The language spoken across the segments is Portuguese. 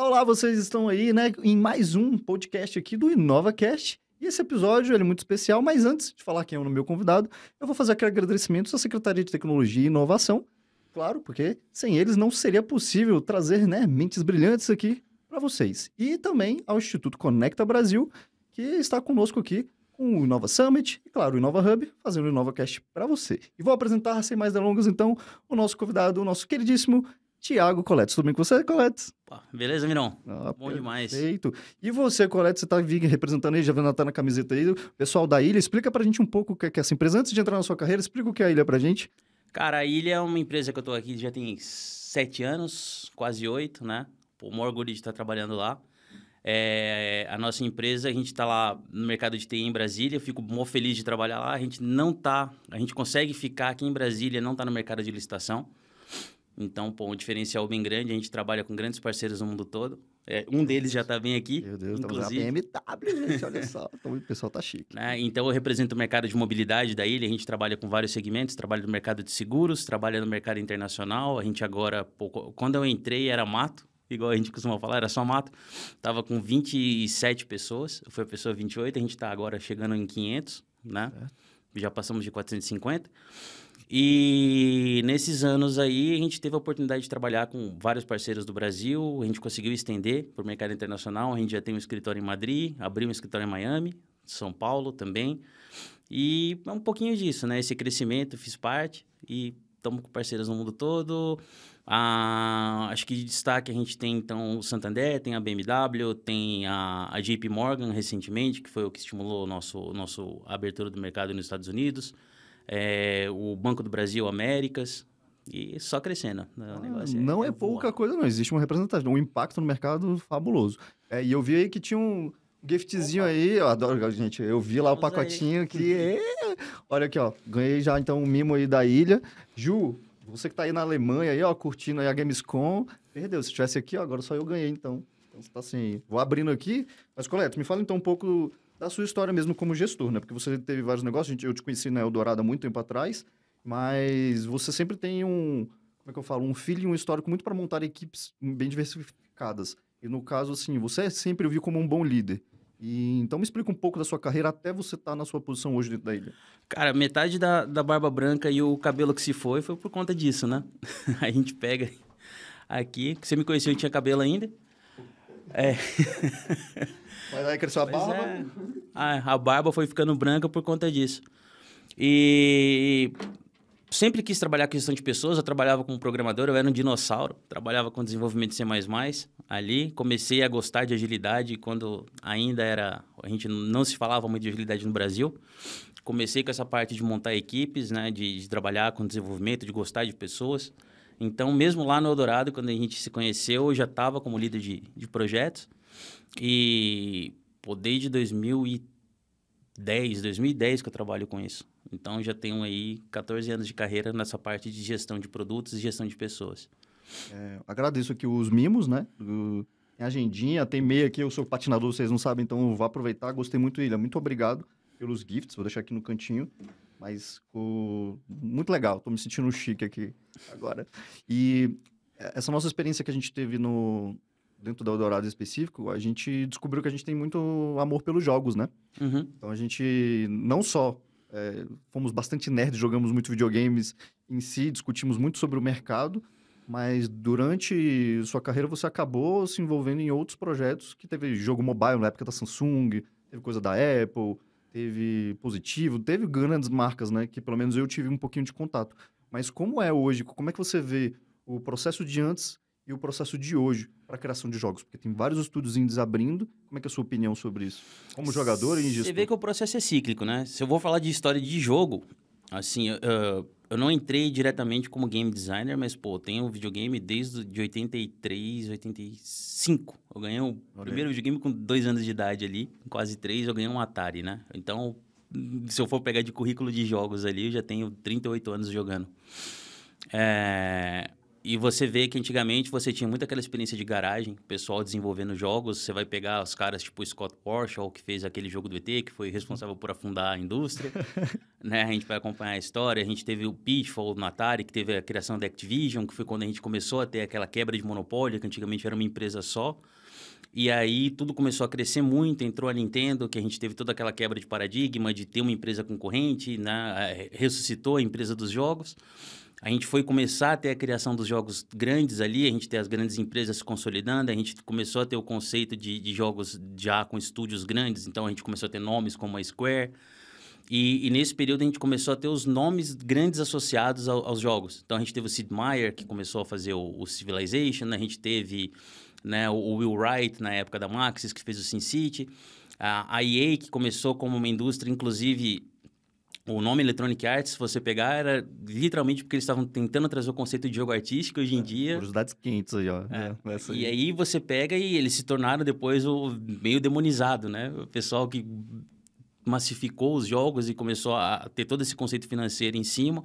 Olá, olá, vocês estão aí, né, em mais um podcast aqui do InovaCast. E esse episódio ele é muito especial, mas antes de falar quem é o meu convidado, eu vou fazer aqui agradecimentos à Secretaria de Tecnologia e Inovação, claro, porque sem eles não seria possível trazer, né, mentes brilhantes aqui para vocês. E também ao Instituto Conecta Brasil, que está conosco aqui com o Inova Summit e, claro, o Inova Hub, fazendo o InovaCast para você. E vou apresentar, sem mais delongas, então, o nosso convidado, o nosso queridíssimo Tiago Coletes. Tudo bem com você, Coletes? Beleza, Mirão? Ah, Bom perfeito. demais. Perfeito. E você, Coletes, você está representando aí, já vendo tá na camiseta aí, o pessoal da Ilha. Explica para a gente um pouco o é que é essa empresa. Antes de entrar na sua carreira, explica o que é a Ilha para a gente. Cara, a Ilha é uma empresa que eu estou aqui já tem sete anos, quase oito, né? Pô, o orgulho de estar trabalhando lá. É, a nossa empresa, a gente está lá no mercado de TI em Brasília, eu fico muito feliz de trabalhar lá. A gente não tá, a gente consegue ficar aqui em Brasília, não tá no mercado de licitação. Então, pô, um diferencial bem grande. A gente trabalha com grandes parceiros no mundo todo. É, um deles já está bem aqui. Meu Deus, inclusive. a BMW, gente, olha só. o pessoal tá chique. Né, então, eu represento o mercado de mobilidade da ilha. A gente trabalha com vários segmentos. Trabalha no mercado de seguros, trabalha no mercado internacional. A gente agora... Pô, quando eu entrei, era mato igual a gente costuma falar, era só mato. Tava com 27 pessoas, foi a pessoa 28, a gente está agora chegando em 500, né? Já passamos de 450. E nesses anos aí, a gente teve a oportunidade de trabalhar com vários parceiros do Brasil, a gente conseguiu estender para o mercado internacional, a gente já tem um escritório em Madrid, abriu um escritório em Miami, São Paulo também. E é um pouquinho disso, né? Esse crescimento, fiz parte e estamos com parceiros no mundo todo. Ah, acho que de destaque a gente tem, então, o Santander, tem a BMW, tem a, a JP Morgan recentemente, que foi o que estimulou o nosso, nosso abertura do mercado nos Estados Unidos é, o Banco do Brasil, Américas, e só crescendo. Né? Ah, é não é, é pouca coisa, não. Existe uma representação, um impacto no mercado fabuloso. É, e eu vi aí que tinha um giftzinho Opa. aí, eu adoro, gente. Eu vi lá Vamos o pacotinho aí. que. É... Olha aqui, ó. Ganhei já então um mimo aí da ilha. Ju, você que tá aí na Alemanha aí, ó, curtindo aí a Gamescom. Perdeu, se tivesse aqui, ó, agora só eu ganhei, então. Então você tá assim. Vou abrindo aqui. Mas, Coleto, me fala então um pouco da sua história mesmo como gestor, né? Porque você teve vários negócios, eu te conheci na Eldorado há muito tempo atrás, mas você sempre tem um, como é que eu falo, um filho e um histórico muito para montar equipes bem diversificadas. E no caso, assim, você é sempre viu como um bom líder. E, então me explica um pouco da sua carreira até você estar tá na sua posição hoje dentro da ilha. Cara, metade da, da barba branca e o cabelo que se foi foi por conta disso, né? a gente pega aqui, você me conheceu, e tinha cabelo ainda. É. Mas aí cresceu a pois barba. É. Ah, a barba foi ficando branca por conta disso. E sempre quis trabalhar com gestão de pessoas, eu trabalhava como programador, eu era um dinossauro, trabalhava com desenvolvimento C++ ali, comecei a gostar de agilidade quando ainda era, a gente não se falava muito de agilidade no Brasil. Comecei com essa parte de montar equipes, né, de, de trabalhar com desenvolvimento, de gostar de pessoas. Então, mesmo lá no Eldorado, quando a gente se conheceu, eu já estava como líder de, de projetos. E pô, desde 2010, 2010 que eu trabalho com isso. Então já tenho aí 14 anos de carreira nessa parte de gestão de produtos e gestão de pessoas. É, agradeço aqui os mimos, né? O, tem agendinha, tem meia aqui, eu sou patinador, vocês não sabem, então vá aproveitar. Gostei muito, Ilha. Muito obrigado pelos gifts, vou deixar aqui no cantinho. Mas o, muito legal, tô me sentindo chique aqui agora. E é, essa nossa experiência que a gente teve no, dentro da Eldorado em específico, a gente descobriu que a gente tem muito amor pelos jogos, né? Uhum. Então a gente não só é, fomos bastante nerds, jogamos muito videogames em si, discutimos muito sobre o mercado, mas durante sua carreira você acabou se envolvendo em outros projetos que teve jogo mobile na época da Samsung, teve coisa da Apple, teve positivo, teve grandes marcas, né? Que pelo menos eu tive um pouquinho de contato. Mas como é hoje? Como é que você vê o processo de antes e o processo de hoje para a criação de jogos? Porque tem vários estudos indies abrindo. Como é que é a sua opinião sobre isso? Como jogador e Você vê que o processo é cíclico, né? Se eu vou falar de história de jogo, assim, uh, eu não entrei diretamente como game designer, mas, pô, tenho videogame desde de 83, 85. Eu ganhei o Olha. primeiro videogame com dois anos de idade ali, quase três, eu ganhei um Atari, né? Então, se eu for pegar de currículo de jogos ali, eu já tenho 38 anos jogando. É... E você vê que antigamente você tinha muito aquela experiência de garagem, pessoal desenvolvendo jogos. Você vai pegar os caras tipo Scott Porsche, que fez aquele jogo do ET, que foi responsável por afundar a indústria. né? A gente vai acompanhar a história. A gente teve o Pitfall no Atari, que teve a criação da Activision, que foi quando a gente começou a ter aquela quebra de monopólio, que antigamente era uma empresa só. E aí tudo começou a crescer muito, entrou a Nintendo, que a gente teve toda aquela quebra de paradigma de ter uma empresa concorrente, né? É, ressuscitou a empresa dos jogos. A gente foi começar a ter a criação dos jogos grandes ali, a gente tem as grandes empresas se consolidando, a gente começou a ter o conceito de, de jogos já com estúdios grandes, então a gente começou a ter nomes como a Square. E, e, nesse período a gente começou a ter os nomes grandes associados ao, aos jogos. Então a gente teve o Sid Meier, que começou a fazer o, o Civilization, a gente teve né, o Will Wright na época da Maxis, que fez o Sin City, a, a EA, que começou como uma indústria, inclusive o nome Electronic Arts, se você pegar, era literalmente porque eles estavam tentando trazer o conceito de jogo artístico hoje em é, dia. Curiosidades quentes aí, ó. É. É, aí. E aí você pega e eles se tornaram depois o meio demonizado, né? O pessoal que massificou os jogos e começou a ter todo esse conceito financeiro em cima.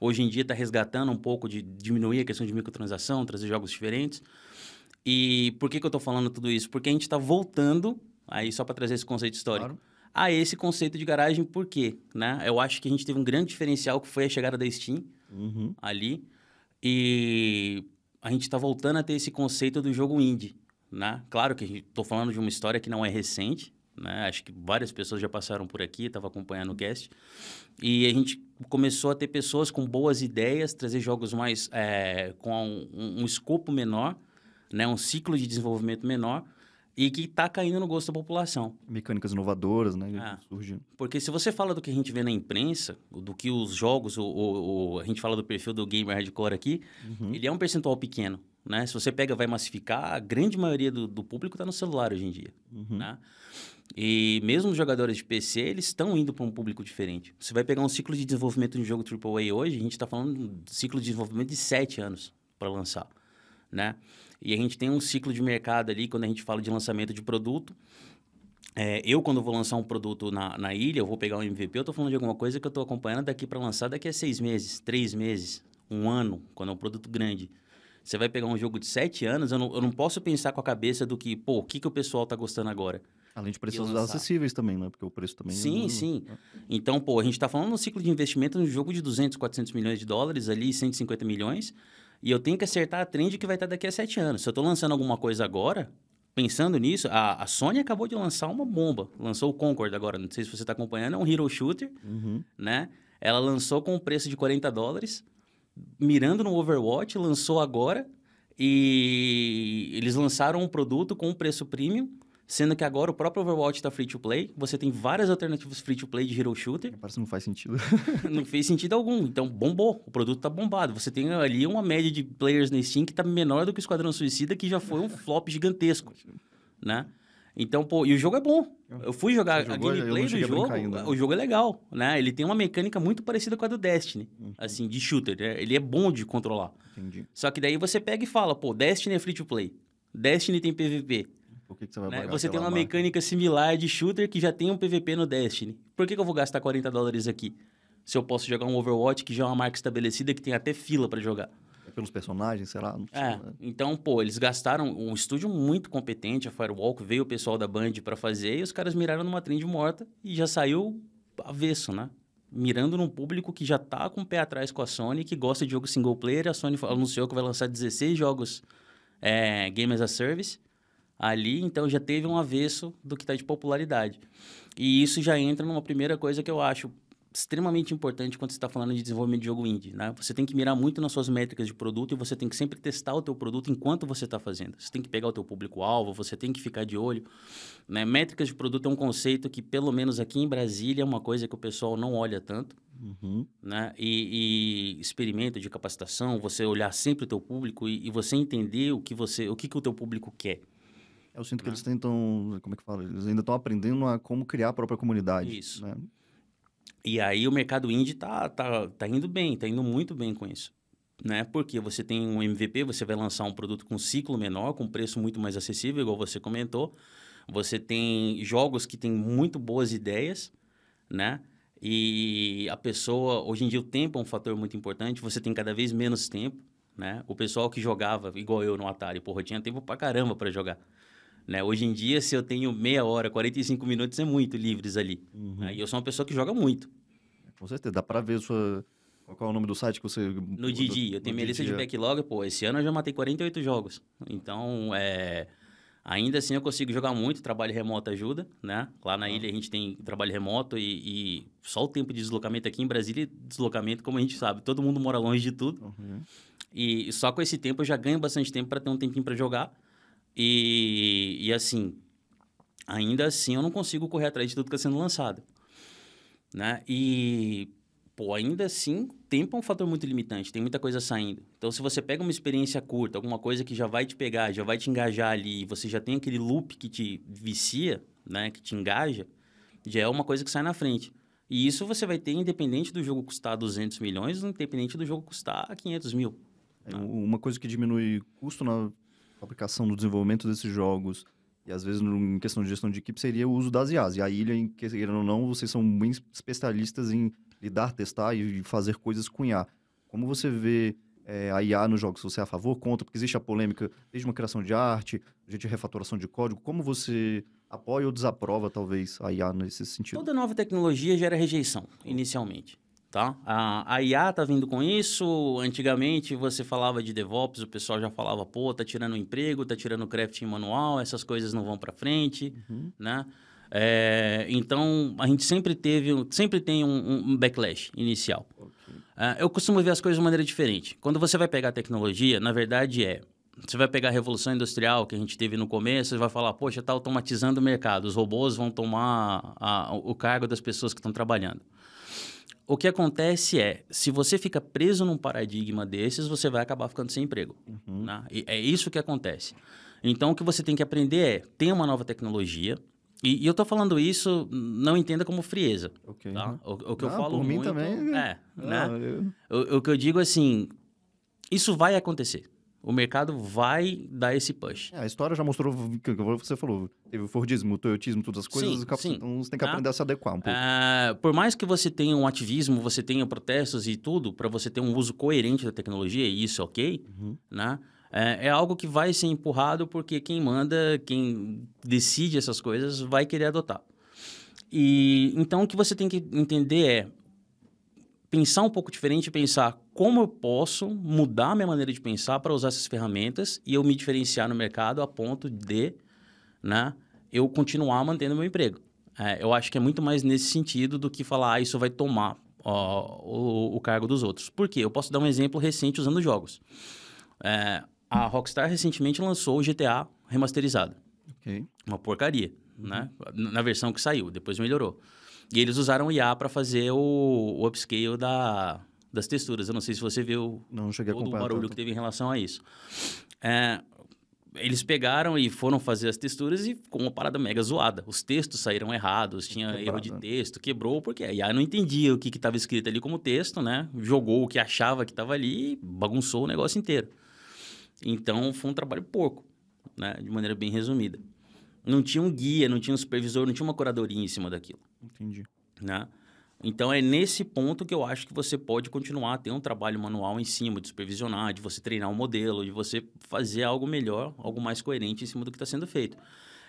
Hoje em dia está resgatando um pouco de diminuir a questão de microtransação, trazer jogos diferentes. E por que, que eu estou falando tudo isso? Porque a gente está voltando, aí só para trazer esse conceito histórico. Claro a esse conceito de garagem, por quê? Né? Eu acho que a gente teve um grande diferencial que foi a chegada da Steam uhum. ali. E a gente está voltando a ter esse conceito do jogo indie. Né? Claro que estou falando de uma história que não é recente, né? Acho que várias pessoas já passaram por aqui, estava acompanhando o cast. E a gente começou a ter pessoas com boas ideias, trazer jogos mais é, com um, um, escopo menor, né? um ciclo de desenvolvimento menor, e que está caindo no gosto da população. Mecânicas inovadoras, né? Ah, surgindo. Porque se você fala do que a gente vê na imprensa, do que os jogos, o, o, o a gente fala do perfil do gamer hardcore aqui, uhum. ele é um percentual pequeno, né? Se você pega vai massificar, a grande maioria do, do público está no celular hoje em dia, uhum. né? E mesmo os jogadores de PC, eles estão indo para um público diferente. Você vai pegar um ciclo de desenvolvimento de um jogo AAA hoje, a gente está falando de um ciclo de desenvolvimento de sete anos para lançar né? E a gente tem um ciclo de mercado ali quando a gente fala de lançamento de produto. É, eu, quando vou lançar um produto na, na ilha, eu vou pegar um MVP, eu estou falando de alguma coisa que eu estou acompanhando daqui para lançar daqui a seis meses, três meses, um ano, quando é um produto grande. Você vai pegar um jogo de sete anos, eu não, eu não posso pensar com a cabeça do que, pô, o que, que o pessoal está gostando agora. Além de preços acessíveis também, né? Porque o preço também... É sim, é... sim. Então, pô, a gente está falando de um ciclo de investimento num jogo de 200, 400 milhões de dólares ali, 150 milhões. E eu tenho que acertar a trend que vai estar daqui a sete anos. Se eu estou lançando alguma coisa agora, pensando nisso, a, a, Sony acabou de lançar uma bomba. Lançou o Concorde agora, não sei se você está acompanhando, é um hero shooter, uhum. né? Ela lançou com um preço de 40 dólares, mirando no Overwatch, lançou agora. E eles lançaram um produto com um preço premium Sendo que agora o próprio Overwatch está free to play, você tem várias alternativas free to play de hero shooter. Parece que não faz sentido. não fez sentido algum. Então bombou, o produto tá bombado. Você tem ali uma média de players na Steam que tá menor do que o Esquadrão Suicida, que já foi um flop gigantesco, né? Então, pô, e o jogo é bom. Eu fui jogar a gameplay do jogo, né? o jogo é legal, né? Ele tem uma mecânica muito parecida com a do Destiny, uhum. assim, de shooter. É, ele é bom de controlar. Entendi. Só que daí você pega e fala, pô, Destiny é free to play. Destiny tem PVP que, que você vai né? pagar? Né? Você tem uma marca? mecânica similar de shooter que já tem um PVP no Destiny. Por que, que eu vou gastar 40 dólares aqui? Se eu posso jogar um Overwatch, que já é uma marca estabelecida, que tem até fila para jogar. É pelos personagens, sei lá. Sei, é, né? então, pô, eles gastaram um estúdio muito competente, a Firewalk, veio o pessoal da Band para fazer, e os caras miraram numa trend morta e já saiu avesso, né? mirando num público que já tá com o pé atrás com a Sony, que gosta de jogo single player. A Sony anunciou que vai lançar 16 jogos é, Game as a Service ali, então já teve um avesso do que está de popularidade. E isso já entra numa primeira coisa que eu acho extremamente importante quando você está falando de desenvolvimento de jogo indie, né? Você tem que mirar muito nas suas métricas de produto e você tem que sempre testar o teu produto enquanto você está fazendo. Você tem que pegar o teu público-alvo, você tem que ficar de olho, né? Métricas de produto é um conceito que, pelo menos aqui em Brasília, é uma coisa que o pessoal não olha tanto, uhum. né? E, e, experimento de capacitação, você olhar sempre o teu público e, e você entender o que você, o que, que o teu público quer. É eu sinto né? que eles né? tentam, como é que fala? Eles ainda estão aprendendo a como criar a própria comunidade. Isso. Né? E aí o mercado indie tá, tá, tá indo bem, tá indo muito bem com isso. Né? Porque você tem um MVP, você vai lançar um produto com ciclo menor, com preço muito mais acessível, igual você comentou. Você tem jogos que têm muito boas ideias, né? E a pessoa, hoje em dia o tempo é um fator muito importante, você tem cada vez menos tempo, né? O pessoal que jogava, igual eu no Atari, porra, tinha tempo pra caramba para jogar. Né? Hoje em dia, se eu tenho meia hora, 45 minutos, é muito livres ali. Uhum. Né? E eu sou uma pessoa que joga muito. Com certeza, dá pra ver sua... Qual é o nome do site que você... No Didi, eu tenho minha lista de é. backlog, pô, esse ano eu já matei 48 jogos. Então, é... Ainda assim, eu consigo jogar muito, trabalho remoto ajuda, né? Lá na ah. ilha a gente tem trabalho remoto e, e, só o tempo de deslocamento aqui em Brasília, deslocamento, como a gente sabe, todo mundo mora longe de tudo. Uhum. E só com esse tempo eu já ganho bastante tempo para ter um tempinho para jogar. E, e assim, ainda assim eu não consigo correr atrás de tudo que está sendo lançado. Né? E, pô, ainda assim, tempo é um fator muito limitante, tem muita coisa saindo. Então, se você pega uma experiência curta, alguma coisa que já vai te pegar, já vai te engajar ali, e você já tem aquele loop que te vicia, né, que te engaja, já é uma coisa que sai na frente. E isso você vai ter independente do jogo custar 200 milhões, independente do jogo custar 500 mil. É, né? uma coisa que diminui custo na né? fabricação, do desenvolvimento desses jogos, e às vezes em questão de gestão de equipe, seria o uso das IAs. E a ilha, em querendo ou não, vocês são bem especialistas em lidar, testar e fazer coisas cunhar. Como você vê é, a IA nos jogos? Você é a favor, contra? Porque existe a polêmica desde uma criação de arte, gente refatoração de código. Como você apoia ou desaprova, talvez, a IA nesse sentido? Toda nova tecnologia gera rejeição, inicialmente. Tá? A, a IA tá vindo com isso. Antigamente você falava de DevOps, o pessoal já falava, pô, tá tirando emprego, tá tirando crafting manual, essas coisas não vão para frente, uhum. né? É, então a gente sempre teve, sempre tem um, um backlash inicial. Okay. Uh, eu costumo ver as coisas de maneira diferente. Quando você vai pegar tecnologia, na verdade é você vai pegar a revolução industrial que a gente teve no começo, você vai falar, poxa, está automatizando o mercado, os robôs vão tomar a, o cargo das pessoas que estão trabalhando o que acontece é, se você fica preso num paradigma desses, você vai acabar ficando sem emprego. Uhum. Né? é isso que acontece. Então, o que você tem que aprender é, tem uma nova tecnologia, e, e eu tô falando isso, não entenda como frieza. Okay. Tá? Né? O, o, que não, eu falo por mim muito, também. É, não, né? né? Ah, eu... O, o que eu digo é assim, isso vai acontecer o mercado vai dar esse push. É, a história já mostrou o que você falou. Teve o Fordismo, o Toyotismo, todas as coisas. Sim, cap... sim. Então você tem que ah. aprender ah, a se adequar um pouco. Ah, por mais que você tenha um ativismo, você tenha protestos e tudo, para você ter um uso coerente da tecnologia, e isso é ok, uhum. né? É, é, algo que vai ser empurrado porque quem manda, quem decide essas coisas, vai querer adotar. E então o que você tem que entender é pensar um pouco diferente e pensar como eu posso mudar minha maneira de pensar para usar essas ferramentas e eu me diferenciar no mercado a ponto de né, eu continuar mantendo meu emprego. É, eu acho que é muito mais nesse sentido do que falar, ah, isso vai tomar ó, o, o, cargo dos outros. Por quê? Eu posso dar um exemplo recente usando jogos. É, a Rockstar recentemente lançou o GTA remasterizado. Okay. Uma porcaria, né? Uhum. Na versão que saiu, depois melhorou. E eles usaram IA para fazer o, o upscale da, das texturas. Eu não sei se você viu não, cheguei todo a o barulho tanto. que teve em relação a isso. É, eles pegaram e foram fazer as texturas e com uma parada mega zoada. Os textos saíram errados, tinha Quebrado. erro de né? texto, quebrou, porque a IA não entendia o que estava escrito ali como texto, né? Jogou o que achava que estava ali e bagunçou o negócio inteiro. Então, foi um trabalho porco, né? De maneira bem resumida. Não tinha um guia, não tinha um supervisor, não tinha uma curadoria em cima daquilo. Entendi. Né? Então é nesse ponto que eu acho que você pode continuar a ter um trabalho manual em cima, de supervisionar, de você treinar um modelo, de você fazer algo melhor, algo mais coerente em cima do que está sendo feito.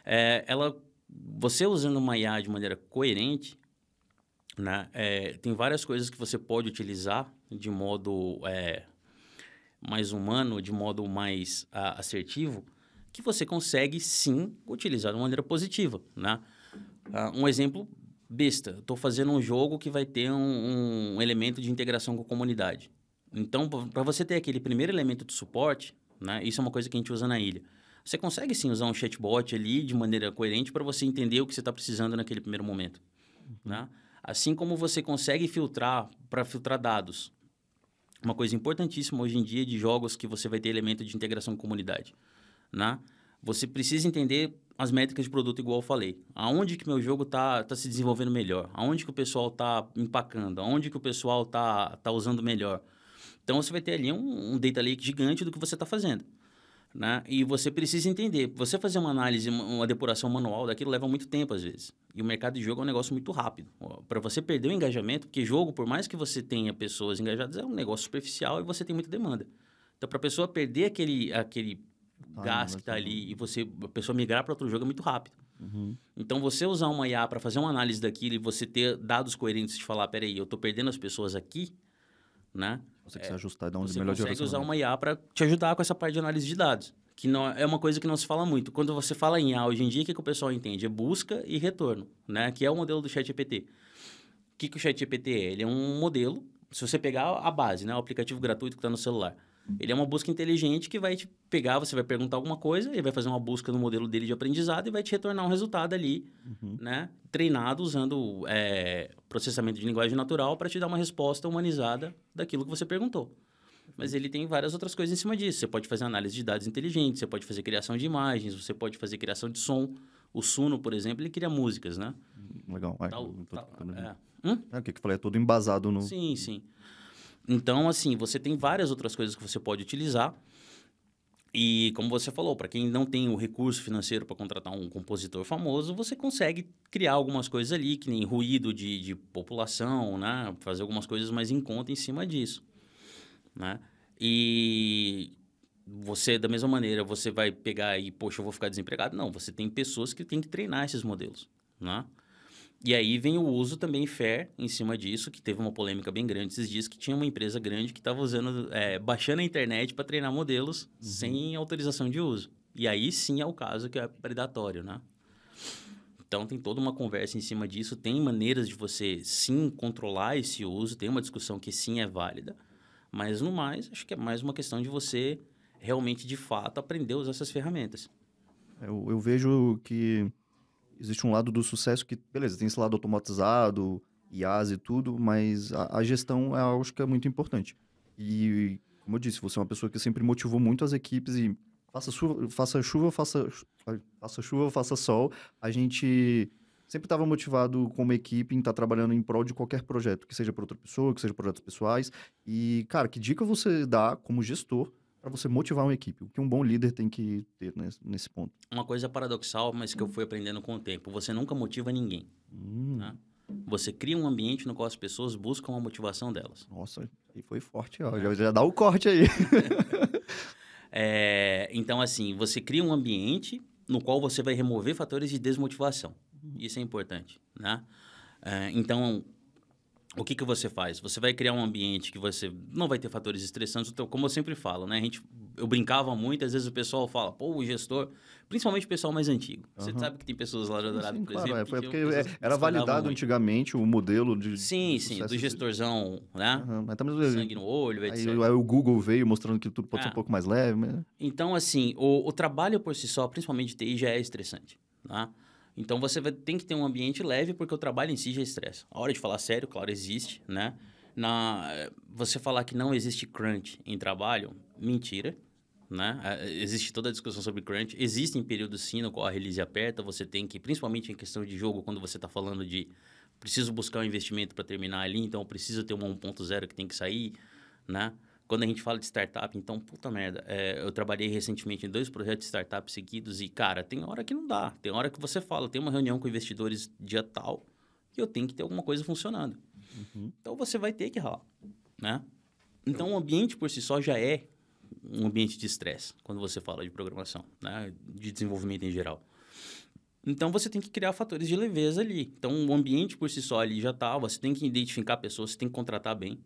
É, ela, você usando uma IA de maneira coerente, né, é, tem várias coisas que você pode utilizar de modo é, mais humano, de modo mais a, assertivo, que você consegue sim utilizar de maneira positiva, né? Uh, um exemplo besta, estou fazendo um jogo que vai ter um, um elemento de integração com a comunidade. Então, para você ter aquele primeiro elemento de suporte, né, isso é uma coisa que a gente usa na ilha. Você consegue sim usar um chatbot ali de maneira coerente para você entender o que você está precisando naquele primeiro momento. Uhum. Né? Assim como você consegue filtrar para filtrar dados. Uma coisa importantíssima hoje em dia de jogos que você vai ter elemento de integração com comunidade. Né? Você precisa entender as métricas de produto, igual eu falei. Aonde que meu jogo tá, tá se desenvolvendo melhor? Aonde que o pessoal tá empacando? Aonde que o pessoal tá, tá usando melhor? Então, você vai ter ali um, um data lake gigante do que você está fazendo. Né? E você precisa entender. Você fazer uma análise, uma depuração manual daquilo leva muito tempo, às vezes. E o mercado de jogo é um negócio muito rápido. Para você perder o engajamento, porque jogo, por mais que você tenha pessoas engajadas, é um negócio superficial e você tem muita demanda. Então, para a pessoa perder aquele, aquele tá, gás que está ali e você a pessoa migrar para outro jogo é muito rápido. Uhum. Então, você usar uma IA para fazer uma análise daquilo e você ter dados coerentes de falar, peraí, eu estou perdendo as pessoas aqui, né? Você é, se ajustar, dar um você melhor consegue usar uma IA para te ajudar com essa parte de análise de dados, que não é, é uma coisa que não se fala muito. Quando você fala em IA hoje em dia, o que, que o pessoal entende? É busca e retorno, né? Que é o modelo do ChatGPT. O que, que o ChatGPT é? Ele é um modelo, se você pegar a base, né? O aplicativo gratuito que está no celular ele é uma busca inteligente que vai te pegar, você vai perguntar alguma coisa, ele vai fazer uma busca no modelo dele de aprendizado e vai te retornar um resultado ali, uhum. né? Treinado usando é, processamento de linguagem natural para te dar uma resposta humanizada daquilo que você perguntou. Mas ele tem várias outras coisas em cima disso. Você pode fazer análise de dados inteligentes, você pode fazer criação de imagens, você pode fazer criação de som. O Suno, por exemplo, ele cria músicas, né? Legal. é. é. Hum? é. o que eu falei, é tudo embasado no... Sim, sim. Então, assim, você tem várias outras coisas que você pode utilizar. E como você falou, para quem não tem o recurso financeiro para contratar um compositor famoso, você consegue criar algumas coisas ali, que nem ruído de, de população, né? Fazer algumas coisas mais em conta em cima disso, né? E você, da mesma maneira, você vai pegar e, poxa, eu vou ficar desempregado. Não, você tem pessoas que têm que treinar esses modelos, né? E aí vem o uso também fair em cima disso, que teve uma polêmica bem grande esses dias, que tinha uma empresa grande que estava usando, é, baixando a internet para treinar modelos uhum. sem autorização de uso. E aí sim é o caso que é predatório, né? Então tem toda uma conversa em cima disso, tem maneiras de você sim controlar esse uso, tem uma discussão que sim é válida, mas no mais, acho que é mais uma questão de você realmente de fato aprender a usar essas ferramentas. É, eu, eu vejo que existe um lado do sucesso que, beleza, tem esse lado automatizado, IAs e tudo, mas a, a gestão é algo que é muito importante. E, como eu disse, você é uma pessoa que sempre motivou muito as equipes e faça chuva, faça chuva, faça, faça chuva, faça sol, a gente sempre estava motivado como equipe em estar tá trabalhando em prol de qualquer projeto, que seja para outra pessoa, que seja projetos pessoais. E, cara, que dica você dá como gestor para você motivar uma equipe, o que um bom líder tem que ter nesse ponto. Uma coisa paradoxal, mas que eu hum. fui aprendendo com o tempo, você nunca motiva ninguém. Hum. Né? Você cria um ambiente no qual as pessoas buscam a motivação delas. Nossa, aí foi forte, ó. É. Já, já dá o um corte aí. é, então, assim, você cria um ambiente no qual você vai remover fatores de desmotivação. Hum. Isso é importante, né? É, então, o que, que você faz? Você vai criar um ambiente que você não vai ter fatores estressantes, então, como eu sempre falo, né? A gente, eu brincava muito, às vezes o pessoal fala, pô, o gestor, principalmente o pessoal mais antigo. Uhum. Você sabe que tem pessoas lá do Dourado, sim, por claro, é, porque é, era validado muito. antigamente o modelo de. Sim, sim, do gestorzão, né? Uhum, mas também, Sangue no olho, etc. Aí, aí o Google veio mostrando que tudo pode ser um ah. pouco mais leve. Mas... Né? Então, assim, o, o trabalho por si só, principalmente TI, já é estressante. Tá? Então você vai, tem que ter um ambiente leve, porque o trabalho em si já estressa. A hora de falar sério, claro, existe, né? Na, você falar que não existe crunch em trabalho, mentira. Né? É, existe toda a discussão sobre crunch. Existem períodos sim no qual a release aperta, você tem que, principalmente em questão de jogo, quando você está falando de preciso buscar um investimento para terminar ali, então preciso ter uma 1.0 que tem que sair, né? quando a gente fala de startup, então, puta merda, é, eu trabalhei recentemente em dois projetos de startup seguidos e, cara, tem hora que não dá. Tem hora que você fala, tem uma reunião com investidores dia tal, que eu tenho que ter alguma coisa funcionando. Uhum. Então, você vai ter que ralar, né? Então, o ambiente por si só já é um ambiente de estresse, quando você fala de programação, né? De desenvolvimento em geral. Então você tem que criar fatores de leveza ali. Então o ambiente por si só ali já tá, você tem que identificar pessoas, você tem que contratar bem,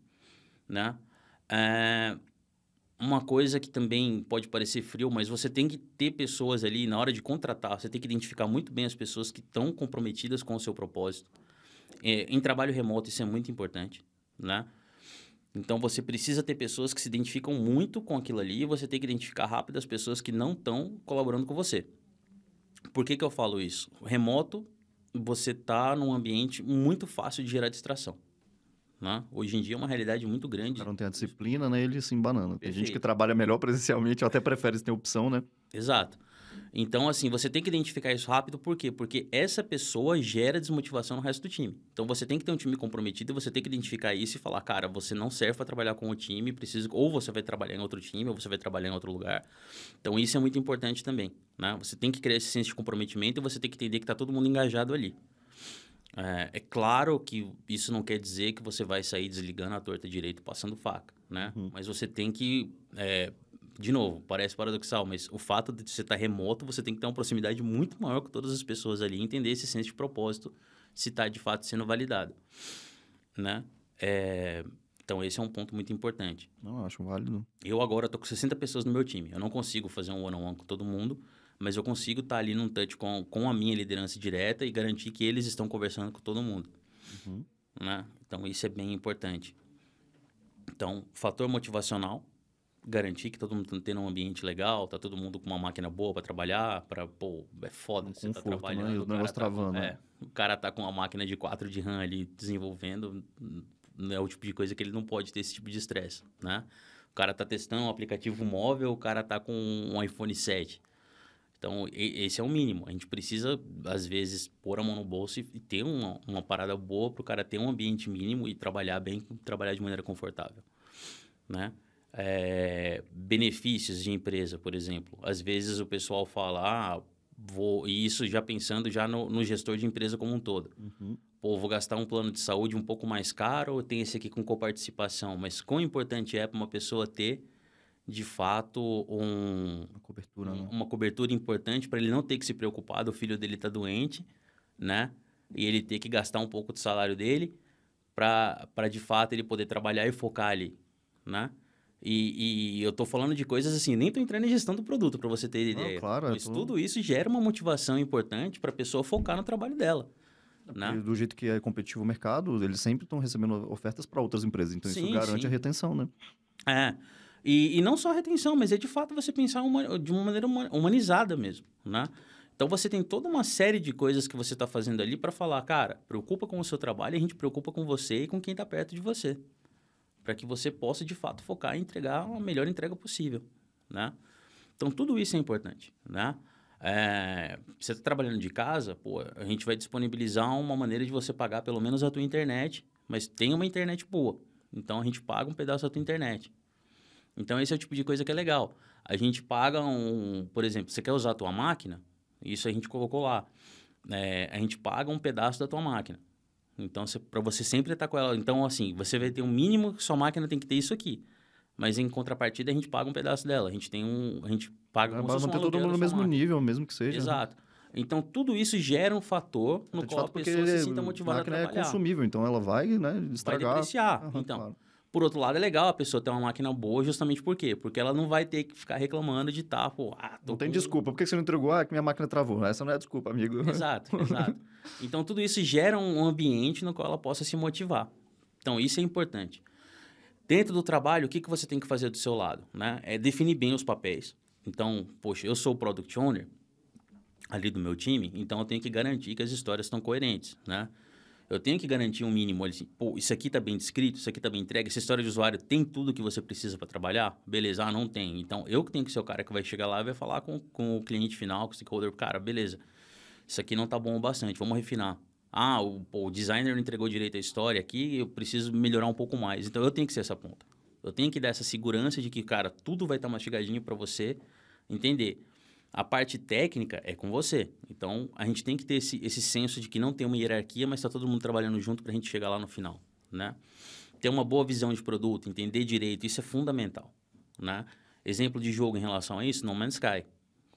né? É uma coisa que também pode parecer frio, mas você tem que ter pessoas ali na hora de contratar, você tem que identificar muito bem as pessoas que estão comprometidas com o seu propósito. É, em trabalho remoto, isso é muito importante, né? Então você precisa ter pessoas que se identificam muito com aquilo ali e você tem que identificar rápido as pessoas que não estão colaborando com você. Por que, que eu falo isso? Remoto, você está num ambiente muito fácil de gerar distração. Né? Hoje em dia é uma realidade muito grande. para não tem a disciplina, né? Ele se embanana. Perfeito. Tem gente que trabalha melhor presencialmente, ou até prefere se tem opção, né? Exato. Então, assim, você tem que identificar isso rápido, por quê? Porque essa pessoa gera desmotivação no resto do time. Então, você tem que ter um time comprometido, você tem que identificar isso e falar, cara, você não serve para trabalhar com o time, precisa ou você vai trabalhar em outro time, ou você vai trabalhar em outro lugar. Então, isso é muito importante também, né? Você tem que criar esse senso de comprometimento e você tem que entender que está todo mundo engajado ali. É, é, claro que isso não quer dizer que você vai sair desligando a torta direito passando faca, né? Uhum. Mas você tem que... É, de novo, parece paradoxal, mas o fato de você estar tá remoto, você tem que ter uma proximidade muito maior com todas as pessoas ali, entender esse senso de propósito, se está de fato sendo validado, né? É, então, esse é um ponto muito importante. Não, eu acho válido. Eu agora estou com 60 pessoas no meu time. Eu não consigo fazer um one-on-one -on -one com todo mundo, mas eu consigo estar tá ali num touch com, com a minha liderança direta e garantir que eles estão conversando com todo mundo. Uhum. Né? Então, isso é bem importante. Então, fator motivacional, garantir que todo mundo está tendo um ambiente legal, tá todo mundo com uma máquina boa para trabalhar, para pô, é foda, um você tá conforto, tá trabalhando, né? o, negócio tá, travando. Né? É, o cara tá com uma máquina de 4 de RAM ali desenvolvendo, hum, é o tipo de coisa que ele não pode ter esse tipo de estresse, né? O cara tá testando um aplicativo móvel, o cara tá com um iPhone 7. Então, esse é o mínimo. A gente precisa, às vezes, pôr a mão no bolso e ter uma, uma parada boa para o cara ter um ambiente mínimo e trabalhar bem, trabalhar de maneira confortável. Né? É, benefícios de empresa, por exemplo. Às vezes o pessoal fala, ah, vou, e isso já pensando já no, no gestor de empresa como um todo. Uhum. Pô, vou gastar um plano de saúde um pouco mais caro, tem esse aqui com coparticipação. Mas quão importante é para uma pessoa ter de fato um, uma, cobertura, um, né? uma cobertura importante para ele não ter que se preocupar do filho dele estar tá doente, né? E ele ter que gastar um pouco do salário dele para de fato ele poder trabalhar e focar ali, né? E, e eu estou falando de coisas assim, nem estou entrando em gestão do produto para você ter ideia. Não, claro, é Mas tô... tudo isso gera uma motivação importante para a pessoa focar no trabalho dela. É, né? Do jeito que é competitivo o mercado, eles sempre estão recebendo ofertas para outras empresas. Então sim, isso garante sim. a retenção, né? É. E, e não só a retenção, mas é de fato você pensar uma, de uma maneira humanizada mesmo, né? Então você tem toda uma série de coisas que você está fazendo ali para falar, cara, preocupa com o seu trabalho, a gente preocupa com você e com quem está perto de você, para que você possa de fato focar e entregar a melhor entrega possível, né? Então tudo isso é importante, né? É, você está trabalhando de casa, pô, a gente vai disponibilizar uma maneira de você pagar pelo menos a tua internet, mas tem uma internet boa, então a gente paga um pedaço da tua internet. Então, esse é o tipo de coisa que é legal. A gente paga um... Por exemplo, você quer usar a tua máquina? Isso a gente colocou lá. É, a gente paga um pedaço da tua máquina. Então, para você sempre estar tá com ela... Então, assim, você vai ter um mínimo que sua máquina tem que ter isso aqui. Mas, em contrapartida, a gente paga um pedaço dela. A gente tem um... A gente paga... É, mas manter todo mundo no mesmo máquina. nível, mesmo que seja. Né? Exato. Então, tudo isso gera um fator no então, qual a pessoa se sinta motivada a trabalhar. A máquina é consumível, então ela vai né, estragar. Vai depreciar. Aham, então, claro. Por outro lado, é legal a pessoa ter uma máquina boa, justamente por quê? Porque ela não vai ter que ficar reclamando de estar tá, pô, ah, Não tem com... desculpa. Por que você não entregou? Ah, que minha máquina travou. Essa não é desculpa, amigo. Exato, exato. Então, tudo isso gera um ambiente no qual ela possa se motivar. Então, isso é importante. Dentro do trabalho, o que, que você tem que fazer do seu lado? Né? É definir bem os papéis. Então, poxa, eu sou o Product Owner ali do meu time, então eu tenho que garantir que as histórias estão coerentes, né? Eu tenho que garantir um mínimo. Olha assim, pô, isso aqui está bem descrito, isso aqui está bem entregue, essa história de usuário tem tudo que você precisa para trabalhar? Beleza, ah, não tem. Então, eu que tenho que ser o cara que vai chegar lá e vai falar com, com o cliente final, com o stakeholder, cara, beleza, isso aqui não está bom o bastante, vamos refinar. Ah, o, pô, o designer não entregou direito a história aqui, eu preciso melhorar um pouco mais. Então, eu tenho que ser essa ponta. Eu tenho que dar essa segurança de que, cara, tudo vai estar tá mastigadinho para você entender. A parte técnica é com você. Então, a gente tem que ter esse, esse senso de que não tem uma hierarquia, mas está todo mundo trabalhando junto para a gente chegar lá no final, né? Ter uma boa visão de produto, entender direito, isso é fundamental, né? Exemplo de jogo em relação a isso, No Man's Sky.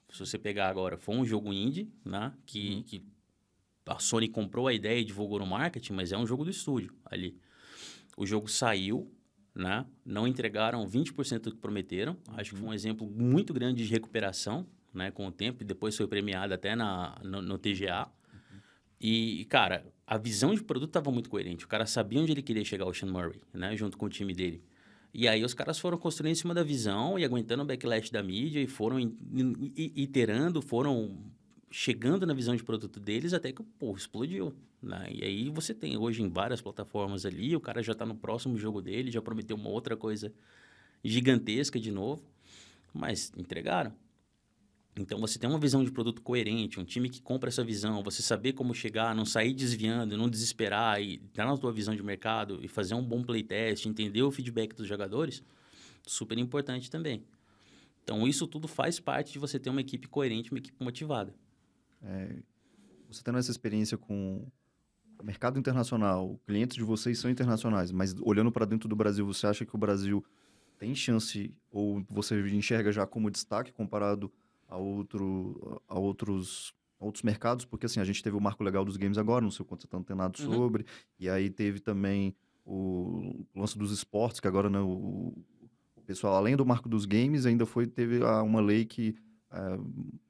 Se você pegar agora, foi um jogo indie, né? Que, uhum. que a Sony comprou a ideia e divulgou no marketing, mas é um jogo do estúdio ali. O jogo saiu, né? Não entregaram 20% do que prometeram. Acho que foi um uhum. exemplo muito grande de recuperação, né, com o tempo, e depois foi premiado até na, no, no TGA. Uhum. E, cara, a visão de produto estava muito coerente. O cara sabia onde ele queria chegar, o Sean Murray, né, junto com o time dele. E aí os caras foram construindo em cima da visão e aguentando o backlash da mídia e foram iterando, foram chegando na visão de produto deles até que, pô, explodiu. Né? E aí você tem hoje em várias plataformas ali, o cara já está no próximo jogo dele, já prometeu uma outra coisa gigantesca de novo, mas entregaram. Então você tem uma visão de produto coerente, um time que compra essa visão, você saber como chegar, não sair desviando, não desesperar e dar na sua visão de mercado e fazer um bom playtest, entender o feedback dos jogadores, super importante também. Então isso tudo faz parte de você ter uma equipe coerente, uma equipe motivada. É, você tendo essa experiência com mercado internacional, clientes de vocês são internacionais, mas olhando para dentro do Brasil, você acha que o Brasil tem chance ou você enxerga já como destaque comparado a, outro, a outros outros mercados, porque assim, a gente teve o marco legal dos games agora, não sei o quanto você está antenado uhum. sobre, e aí teve também o lance dos esportes, que agora né, o, o, pessoal, além do marco dos games, ainda foi, teve a, ah, uma lei que, a, eh,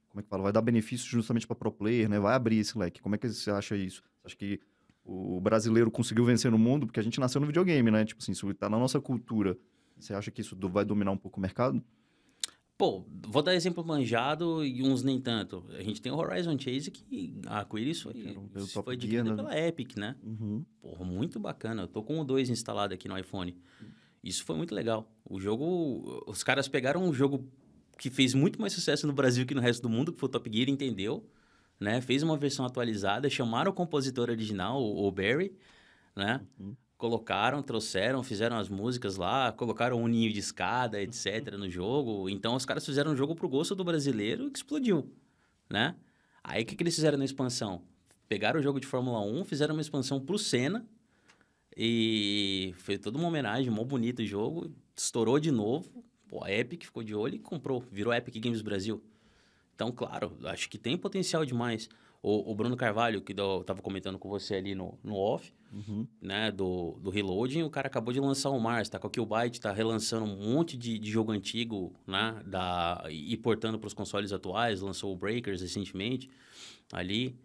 como é que fala, vai dar benefícios justamente para pro player, né, vai abrir esse leque, como é que você acha isso? Você acha que o brasileiro conseguiu vencer no mundo, porque a gente nasceu no videogame, né, tipo assim, isso está na nossa cultura, você acha que isso vai dominar um pouco o mercado? Pô, vou dar exemplo manjado e uns nem tanto. A gente tem o Horizon Chase que a Quiris foi, isso foi adquirida né? pela Epic, né? Uhum. Porra, muito bacana. Eu tô com o 2 instalado aqui no iPhone. Isso foi muito legal. O jogo... Os caras pegaram um jogo que fez muito mais sucesso no Brasil que no resto do mundo, que foi o Top Gear, entendeu? Né? Fez uma versão atualizada, chamaram o compositor original, o, o Barry, né? Uhum colocaram, trouxeram, fizeram as músicas lá, colocaram um ninho de escada, etc, uhum. no jogo. Então os caras fizeram um jogo pro gosto do brasileiro e explodiu, né? Aí o que, que eles fizeram na expansão? Pegaram o jogo de Fórmula 1, fizeram uma expansão pro Senna e foi toda uma homenagem, mó bonito o jogo, estourou de novo. Pô, a Epic ficou de olho e comprou, virou Epic Games Brasil. Então, claro, acho que tem potencial demais. O, o Bruno Carvalho, que eu estava comentando com você ali no, no off, uhum. né? Do, do Reloading, o cara acabou de lançar o Mars, tá com a Killbyte, tá relançando um monte de, de jogo antigo, né? Da, e portando para os consoles atuais, lançou o Breakers recentemente ali,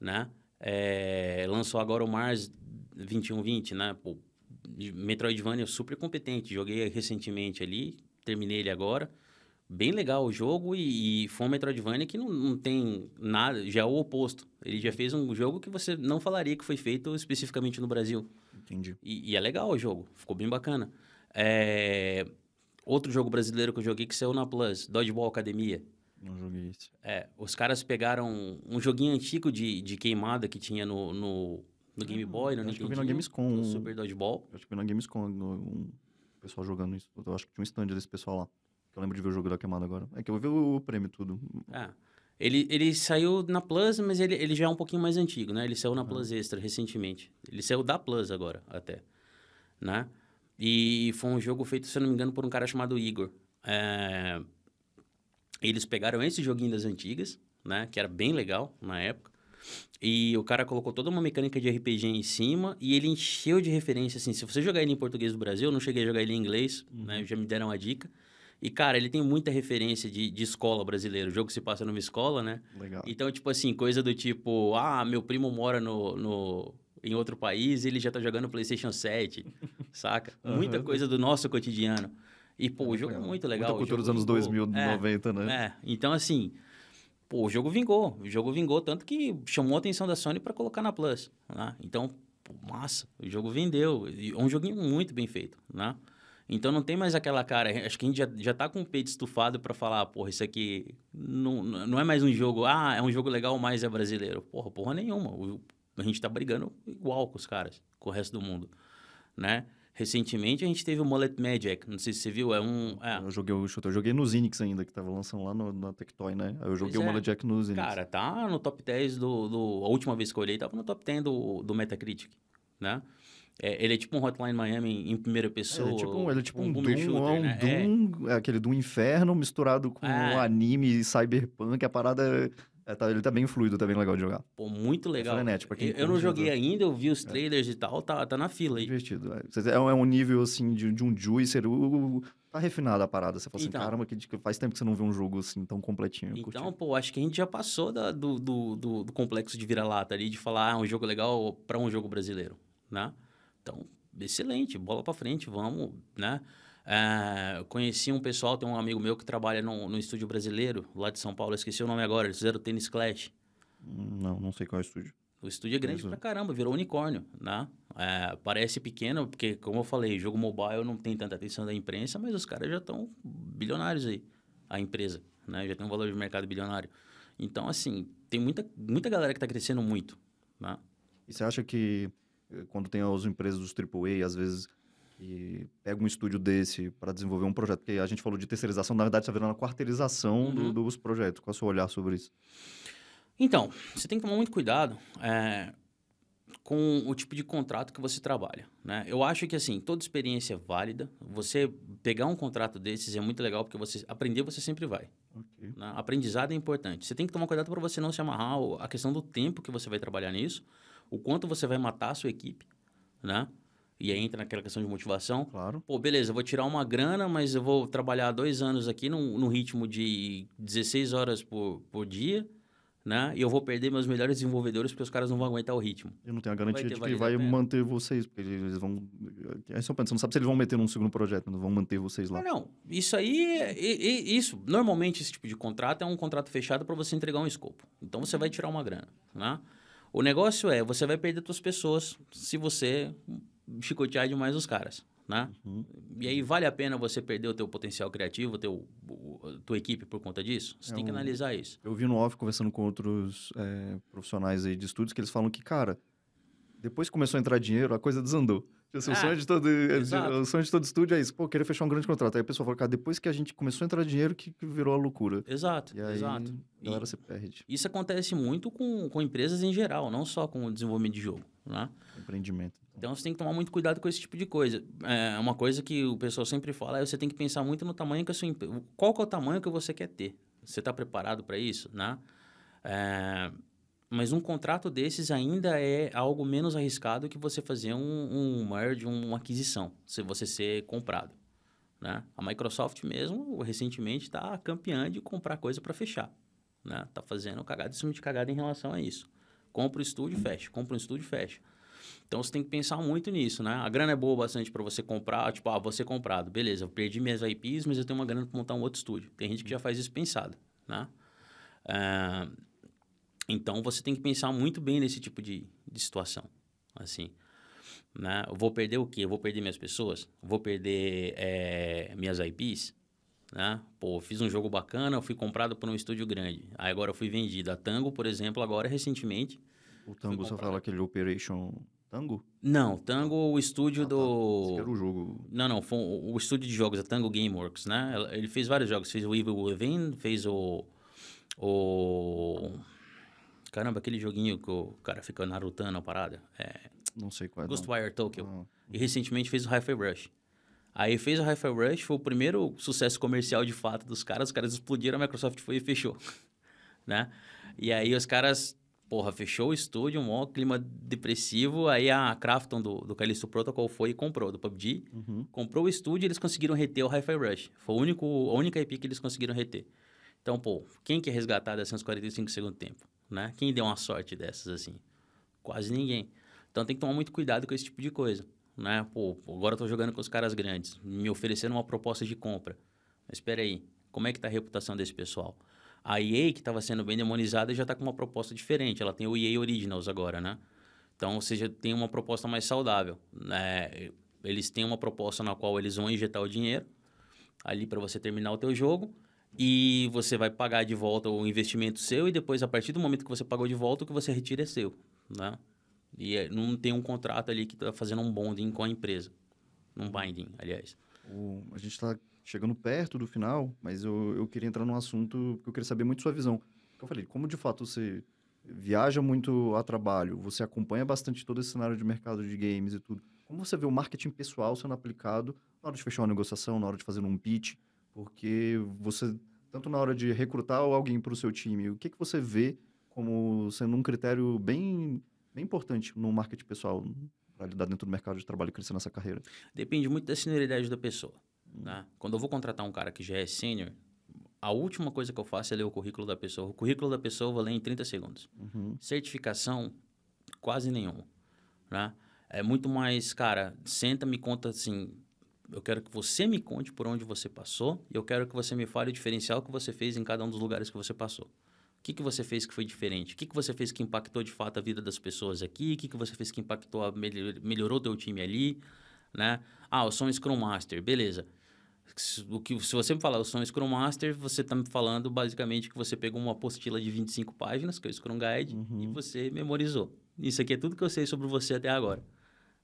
né? É, lançou agora o Mars 2120, né? Pô, Metroidvania super competente. Joguei recentemente ali, terminei ele agora bem legal o jogo e, e foi um Metroidvania que não, não tem nada, já é o oposto. Ele já fez um jogo que você não falaria que foi feito especificamente no Brasil. Entendi. E, e é legal o jogo, ficou bem bacana. É... Outro jogo brasileiro que eu joguei que saiu na Plus, Dodgeball Academia. Não joguei isso. É, os caras pegaram um joguinho antigo de, de queimada que tinha no, no, no Game ah, Boy, no eu Nintendo. Acho que eu vi na Gamescom. No Super Dodgeball. Acho que eu vi na Gamescom, um pessoal jogando isso. Eu acho que tinha um stand desse pessoal lá. Que eu lembro de ver o jogo da queimada agora. É que eu vi o prêmio tudo. Ah. Ele, ele saiu na Plus, mas ele, ele já é um pouquinho mais antigo, né? Ele saiu na Plus Extra recentemente. Ele saiu da Plus agora, até. Né? E foi um jogo feito, se eu não me engano, por um cara chamado Igor. É... Eles pegaram esse joguinho das antigas, né? Que era bem legal na época. E o cara colocou toda uma mecânica de RPG em cima e ele encheu de referência, assim. Se você jogar ele em português do Brasil, eu não cheguei a jogar ele em inglês, né? uhum. né? Já me deram a dica. E, cara, ele tem muita referência de, de escola brasileira. O jogo se passa numa escola, né? Legal. Então, tipo assim, coisa do tipo... Ah, meu primo mora no, no em outro país ele já tá jogando PlayStation 7, saca? Uhum. Muita coisa do nosso cotidiano. E, pô, é, é o jogo legal. é muito legal. Muita cultura dos anos 2090, 2000, é, 90, né? É, então assim... Pô, o jogo vingou. O jogo vingou tanto que chamou a atenção da Sony para colocar na Plus, né? Então, massa, o jogo vendeu. É um joguinho muito bem feito, né? Então não tem mais aquela cara. Acho que a gente já, já tá com o peito estufado para falar, ah, porra, isso aqui não, não é mais um jogo. Ah, é um jogo legal, mas é brasileiro. Porra, porra nenhuma. a gente tá brigando igual com os caras, com o resto do mundo, né? Recentemente a gente teve o Mullet Magic, não sei se você viu, é um... É. Eu joguei eu joguei no Zinix ainda, que tava lançando lá no, na Tectoy, né? Eu joguei pois o é. Mullet Jack no Zinix. Cara, tá no top 10 do, do... A última vez que eu olhei, tava no top 10 do, do Metacritic, né? É, ele é tipo um Hotline Miami em primeira pessoa. É, é, tipo um, ele é tipo um, um Doom, é shooter, um né? É. Doom é. aquele Doom inferno misturado com ah. um anime cyberpunk. A parada... É, tá, ele tá bem fluido, tá bem legal de jogar. Pô, muito legal. É frenético, eu, eu não joguei ainda, eu vi os trailers e tal, tá, tá na fila aí. Divertido. É, um nível, assim, de, de um Juicer. Tá refinada a parada. Você fala assim, então, assim, caramba, que faz tempo que você não vê um jogo assim tão completinho. Então, pô, acho que a gente já passou da, do, do, do, do, complexo de vira-lata ali, de falar ah, um jogo legal para um jogo brasileiro, né? Então, excelente, bola para frente, vamos, né? É, conheci um pessoal, tem um amigo meu que trabalha no, no estúdio brasileiro, lá de São Paulo, esqueci o nome agora, eles fizeram Tênis Clash. Não, não sei qual é o estúdio. O estúdio é grande pra caramba, virou unicórnio, né? É, parece pequeno, porque, como eu falei, jogo mobile não tem tanta atenção da imprensa, mas os caras já estão bilionários aí, a empresa, né? Já tem um valor de mercado bilionário. Então, assim, tem muita, muita galera que tá crescendo muito, né? E você acha que quando tem as empresas dos AAA, às vezes, que pega um estúdio desse para desenvolver um projeto, porque a gente falou de terceirização, na verdade está virando a quarteirização uhum. do, dos projetos. Qual é o seu olhar sobre isso? Então, você tem que tomar muito cuidado é, com o tipo de contrato que você trabalha. Né? Eu acho que, assim, toda experiência é válida. Você pegar um contrato desses é muito legal, porque você aprender você sempre vai. Okay. Né? Aprendizado é importante. Você tem que tomar cuidado para você não se amarrar a questão do tempo que você vai trabalhar nisso o quanto você vai matar a sua equipe, né? E aí entra naquela questão de motivação. Claro. Pô, beleza, eu vou tirar uma grana, mas eu vou trabalhar dois anos aqui num, num ritmo de 16 horas por, por dia, né? E eu vou perder meus melhores desenvolvedores porque os caras não vão aguentar o ritmo. Eu não tenho a garantia de que ele vai é. manter vocês, porque eles vão. É só é você não sabe se eles vão meter num segundo projeto, não vão manter vocês lá. Não, não. Isso aí, é, é, é isso. Normalmente esse tipo de contrato é um contrato fechado para você entregar um escopo. Então você uhum. vai tirar uma grana, né? O negócio é, você vai perder suas pessoas se você chicotear demais os caras, né? Uhum. E aí vale a pena você perder o teu potencial criativo, teu, o, tua equipe por conta disso? Você é tem que um... analisar isso. Eu vi no off conversando com outros é, profissionais aí de estudos que eles falam que, cara, depois que começou a entrar dinheiro, a coisa desandou. Tipo assim, ah, o, sonho de todo, é, o sonho de todo estúdio é isso. Pô, queria fechar um grande contrato. Aí a pessoa fala, cara, depois que a gente começou a entrar dinheiro, que, que virou a loucura. Exato, e aí, exato. galera você perde. Isso acontece muito com, com empresas em geral, não só com o desenvolvimento de jogo, né? Empreendimento. Então. então você tem que tomar muito cuidado com esse tipo de coisa. É uma coisa que o pessoal sempre fala, é você tem que pensar muito no tamanho que a sua empresa... Qual que é o tamanho que você quer ter? Você está preparado para isso, né? É... Mas um contrato desses ainda é algo menos arriscado que você fazer um, um merge, uma aquisição, se você ser comprado. Né? A Microsoft mesmo, recentemente, está campeã de comprar coisa para fechar. Né? Tá fazendo cagada em cima de cagada em relação a isso. Compra o estúdio, fecha. Compra o estúdio, fecha. Então você tem que pensar muito nisso, né? A grana é boa bastante para você comprar, tipo, ah, você comprado, beleza, eu perdi minhas IPs, mas eu tenho uma grana para montar um outro estúdio. Tem gente que já faz isso pensado, né? Uh, então você tem que pensar muito bem nesse tipo de, de situação. Assim, né? Eu vou perder o quê? Eu vou perder minhas pessoas? Eu vou perder é, minhas IPs? Né? Pô, fiz um jogo bacana, eu fui comprado por um estúdio grande. Aí agora eu fui vendido. A Tango, por exemplo, agora recentemente. O Tango, você fala aquele é Operation Tango? Não, Tango, o estúdio ah, tá. do. Era o jogo. Não, não, foi o, estúdio de jogos, a Tango Gameworks, né? Ele fez vários jogos, fez o Evil Within, fez o. O. Caramba, aquele joguinho que o cara fica narutando a parada. É... Não sei qual é. Ghostwire Tokyo. E recentemente fez o Hi-Fi Rush. Aí fez o Hi-Fi Rush, foi o primeiro sucesso comercial de fato dos caras. Os caras explodiram, a Microsoft foi e fechou. né? E aí os caras, porra, fechou o estúdio, um maior clima depressivo. Aí a Crafton do, do Callisto Protocol foi e comprou, do PUBG. Uhum. Comprou o estúdio e eles conseguiram reter o Hi-Fi Rush. Foi o único, a única IP que eles conseguiram reter. Então, pô, quem quer resgatar da 145 segundo tempo? né? Quem deu uma sorte dessas assim? Quase ninguém. Então tem que tomar muito cuidado com esse tipo de coisa, né? Pô, agora eu tô jogando com os caras grandes, me oferecendo uma proposta de compra. Mas espera aí, como é que tá a reputação desse pessoal? A EA, que estava sendo bem demonizada, já está com uma proposta diferente. Ela tem o EA Originals agora, né? Então, ou seja, tem uma proposta mais saudável. Né? Eles têm uma proposta na qual eles vão injetar o dinheiro ali para você terminar o teu jogo e você vai pagar de volta o investimento seu e depois, a partir do momento que você pagou de volta, o que você retira é seu, né? E é, não tem um contrato ali que está fazendo um bonding com a empresa. Um binding, aliás. O, a gente está chegando perto do final, mas eu, eu queria entrar num assunto porque eu queria saber muito sua visão. Eu falei, como de fato você viaja muito a trabalho, você acompanha bastante todo esse cenário de mercado de games e tudo. Como você vê o marketing pessoal sendo aplicado na hora de fechar uma negociação, na hora de fazer um pitch? Porque você, tanto na hora de recrutar alguém para o seu time, o que, que você vê como sendo um critério bem, bem importante no marketing pessoal para lidar dentro do mercado de trabalho e crescer nessa carreira? Depende muito da senioridade da pessoa. Né? Quando eu vou contratar um cara que já é sênior, a última coisa que eu faço é ler o currículo da pessoa. O currículo da pessoa eu vou ler em 30 segundos. Uhum. Certificação, quase nenhuma. Né? É muito mais, cara, senta, me conta assim, eu quero que você me conte por onde você passou e eu quero que você me fale o diferencial que você fez em cada um dos lugares que você passou. O que, que você fez que foi diferente? O que, que você fez que impactou de fato a vida das pessoas aqui? O que, que você fez que impactou, a, melhorou teu time ali? Né? Ah, eu sou um Scrum Master, beleza. O que, se você me falar, eu sou um Scrum Master, você está me falando basicamente que você pegou uma apostila de 25 páginas, que é o Scrum Guide, uhum. e você memorizou. Isso aqui é tudo que eu sei sobre você até agora.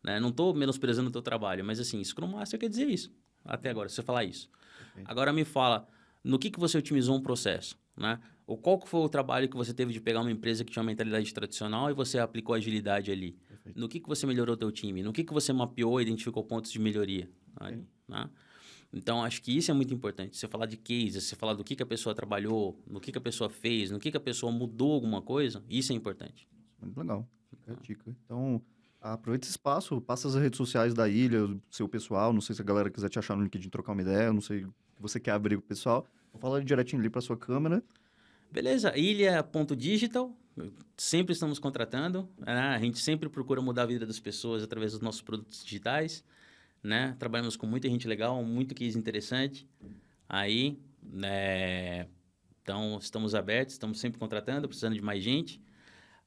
Né? Não estou menosprezando o teu trabalho, mas assim, Scrum Master quer dizer isso. Até agora, se você falar isso. Okay. Agora me fala, no que, que você otimizou um processo? Né? Ou qual que foi o trabalho que você teve de pegar uma empresa que tinha uma mentalidade tradicional e você aplicou agilidade ali? Perfeito. No que, que você melhorou teu time? No que, que você mapeou e identificou pontos de melhoria? né? Então, acho que isso é muito importante. Você falar de cases, você falar do que, que a pessoa trabalhou, no que, que a pessoa fez, no que, que a pessoa mudou alguma coisa, isso é importante. Muito legal. Fica a tá. dica. Então, Aproveita esse espaço, passa as redes sociais da ilha, seu pessoal. Não sei se a galera quiser te achar no LinkedIn trocar uma ideia, não sei se você quer abrir o pessoal. Vou falar direitinho ali para sua câmera. Beleza, ilha.digital, sempre estamos contratando, né? a gente sempre procura mudar a vida das pessoas através dos nossos produtos digitais, né? Trabalhamos com muita gente legal, muito case interessante. Aí, né? Então, estamos abertos, estamos sempre contratando, precisando de mais gente.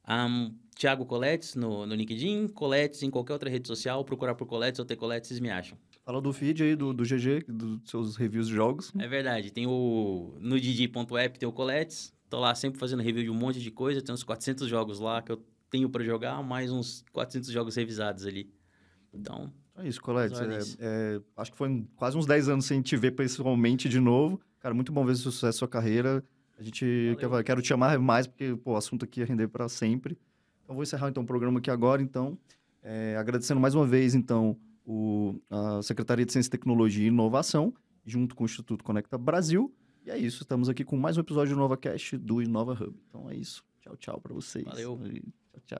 Um, Thiago Coletes no, no LinkedIn, Coletes em qualquer outra rede social, procurar por Coletes ou ter Coletes, vocês me acham. Fala do feed aí, do, do GG, dos seus reviews de jogos. É verdade, tem o... no didi.app tem o Coletes, tô lá sempre fazendo review de um monte de coisa, tem uns 400 jogos lá que eu tenho para jogar, mais uns 400 jogos revisados ali. Então... É isso, Coletes. É, é, acho que foi quase uns 10 anos sem te ver pessoalmente de novo. Cara, muito bom ver o sucesso da sua carreira. A gente... quer Quero te chamar mais, porque, pô, o assunto aqui é render para sempre. Eu vou encerrar então o programa aqui agora, então, é, agradecendo mais uma vez então o, a Secretaria de Ciência, Tecnologia e Inovação, junto com o Instituto Conecta Brasil. E é isso, estamos aqui com mais um episódio do Cast do Inova Hub. Então é isso. Tchau, tchau para vocês. Valeu. Tchau, tchau.